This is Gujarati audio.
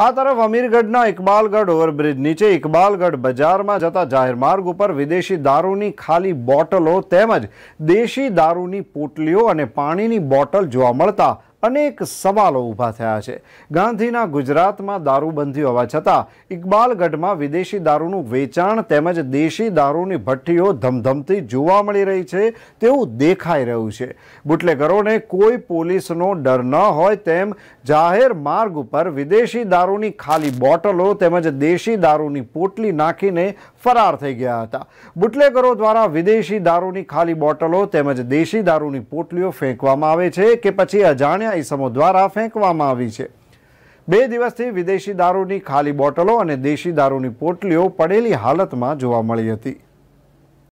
આ તરફ અમીરગઢના ઇકબાલગઢ ઓવરબ્રિજ નીચે ઇકબાલગઢ બજારમાં જતા જાહેર માર્ગ ઉપર વિદેશી દારૂની ખાલી બોટલો તેમજ દેશી દારૂની પોટલીઓ અને પાણીની બોટલ જોવા મળતા અનેક સવાલો ઊભા થયા છે ગાંધીના ગુજરાતમાં દારૂબંધી હોવા છતાં ઇકબાલગઢમાં વિદેશી દારૂનું વેચાણ તેમજ દેશી દારૂની ભઠ્ઠીઓ ધમધમતી જોવા મળી રહી છે તેવું દેખાઈ રહ્યું છે બુટલેગરોને કોઈ પોલીસનો ડર ન હોય તેમ જાહેર માર્ગ ઉપર વિદેશી દારૂની ખાલી બોટલો તેમજ દેશી દારૂની પોટલી નાખીને ફરાર થઈ ગયા હતા બુટલેગરો દ્વારા વિદેશી દારૂની ખાલી બોટલો તેમજ દેશી દારૂની પોટલીઓ ફેંકવામાં આવે છે કે પછી અજાણ્યા અજાણ્યા ઈસમો દ્વારા ફેંકવામાં આવી છે બે દિવસથી વિદેશી દારૂની ખાલી બોટલો અને દેશી દારૂની પોટલીઓ પડેલી હાલતમાં જોવા મળી હતી